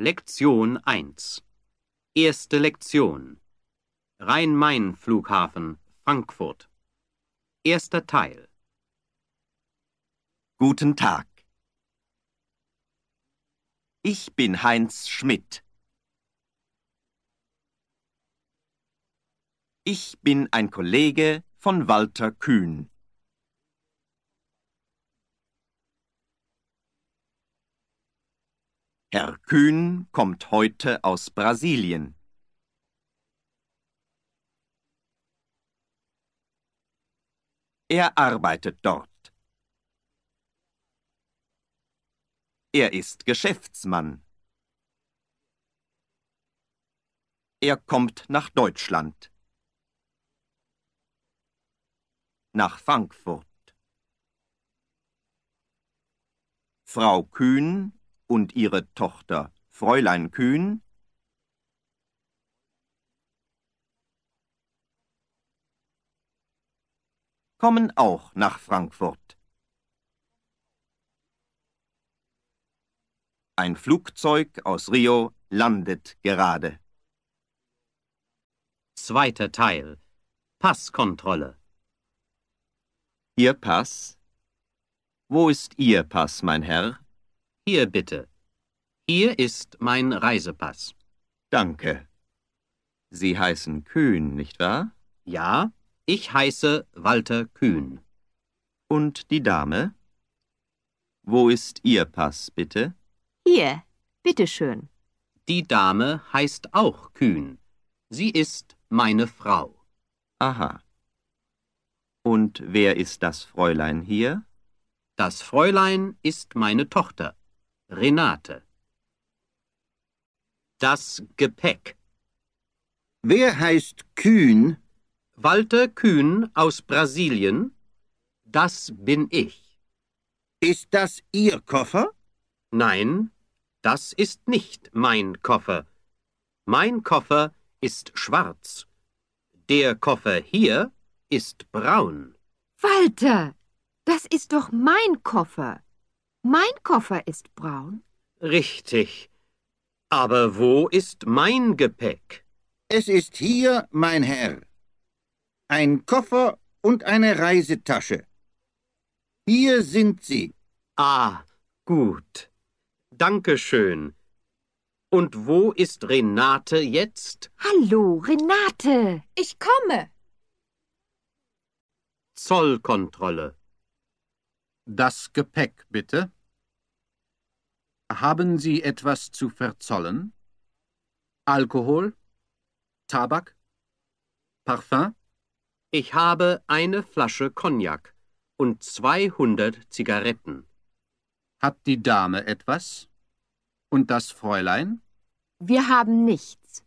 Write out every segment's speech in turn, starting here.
Lektion 1 Erste Lektion Rhein-Main-Flughafen, Frankfurt Erster Teil Guten Tag. Ich bin Heinz Schmidt. Ich bin ein Kollege von Walter Kühn. Herr Kühn kommt heute aus Brasilien. Er arbeitet dort. Er ist Geschäftsmann. Er kommt nach Deutschland. Nach Frankfurt. Frau Kühn und ihre Tochter Fräulein Kühn kommen auch nach Frankfurt. Ein Flugzeug aus Rio landet gerade. Zweiter Teil. Passkontrolle. Ihr Pass? Wo ist Ihr Pass, mein Herr? Hier bitte. Hier ist mein Reisepass. Danke. Sie heißen Kühn, nicht wahr? Ja, ich heiße Walter Kühn. Und die Dame? Wo ist Ihr Pass, bitte? Hier, bitteschön. Die Dame heißt auch Kühn. Sie ist meine Frau. Aha. Und wer ist das Fräulein hier? Das Fräulein ist meine Tochter. Renate. Das Gepäck. Wer heißt Kühn? Walter Kühn aus Brasilien. Das bin ich. Ist das Ihr Koffer? Nein, das ist nicht mein Koffer. Mein Koffer ist schwarz. Der Koffer hier ist braun. Walter, das ist doch mein Koffer. Mein Koffer ist braun. Richtig. Aber wo ist mein Gepäck? Es ist hier, mein Herr. Ein Koffer und eine Reisetasche. Hier sind sie. Ah, gut. Dankeschön. Und wo ist Renate jetzt? Hallo, Renate. Ich komme. Zollkontrolle. Das Gepäck bitte. Haben Sie etwas zu verzollen? Alkohol? Tabak? Parfum? Ich habe eine Flasche Cognac und 200 Zigaretten. Hat die Dame etwas? Und das Fräulein? Wir haben nichts.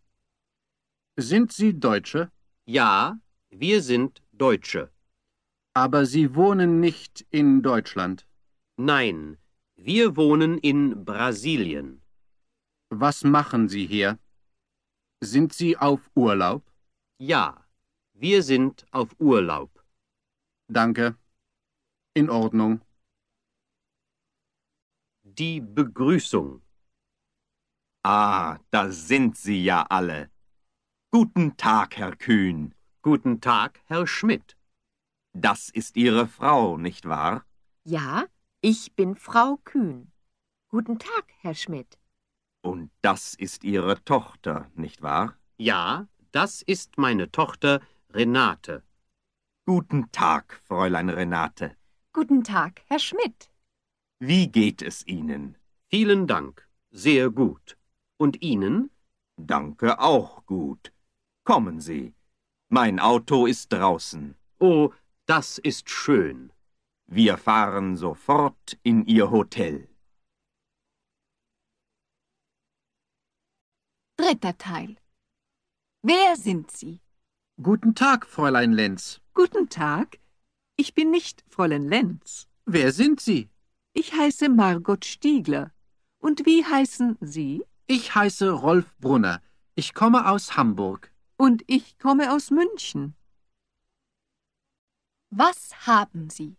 Sind Sie Deutsche? Ja, wir sind Deutsche. Aber Sie wohnen nicht in Deutschland? Nein, wir wohnen in Brasilien. Was machen Sie hier? Sind Sie auf Urlaub? Ja, wir sind auf Urlaub. Danke. In Ordnung. Die Begrüßung. Ah, da sind Sie ja alle. Guten Tag, Herr Kühn. Guten Tag, Herr Schmidt. Das ist Ihre Frau, nicht wahr? Ja, ich bin Frau Kühn. Guten Tag, Herr Schmidt. Und das ist Ihre Tochter, nicht wahr? Ja, das ist meine Tochter Renate. Guten Tag, Fräulein Renate. Guten Tag, Herr Schmidt. Wie geht es Ihnen? Vielen Dank, sehr gut. Und Ihnen? Danke auch gut. Kommen Sie. Mein Auto ist draußen. Oh, das ist schön. Wir fahren sofort in Ihr Hotel. Dritter Teil. Wer sind Sie? Guten Tag, Fräulein Lenz. Guten Tag. Ich bin nicht Fräulein Lenz. Wer sind Sie? Ich heiße Margot Stiegler. Und wie heißen Sie? Ich heiße Rolf Brunner. Ich komme aus Hamburg. Und ich komme aus München. Was haben Sie?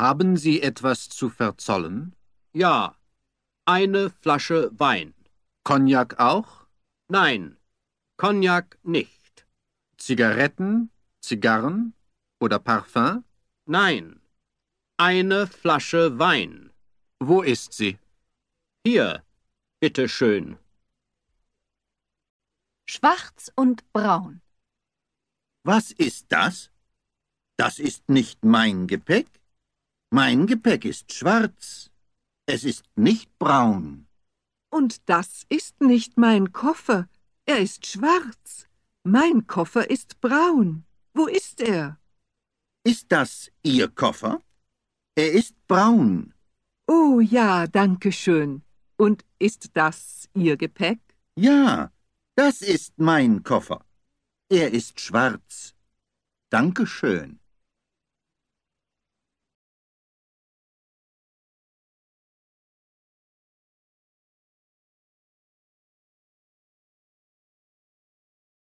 Haben Sie etwas zu verzollen? Ja. Eine Flasche Wein. Cognac auch? Nein. Cognac nicht. Zigaretten, Zigarren oder Parfum? Nein. Eine Flasche Wein. Wo ist sie? Hier, bitteschön. Schwarz und braun. Was ist das? Das ist nicht mein Gepäck. Mein Gepäck ist schwarz. Es ist nicht braun. Und das ist nicht mein Koffer. Er ist schwarz. Mein Koffer ist braun. Wo ist er? Ist das Ihr Koffer? Er ist braun. Oh ja, danke schön. Und ist das Ihr Gepäck? Ja, das ist mein Koffer. Er ist schwarz. Danke schön.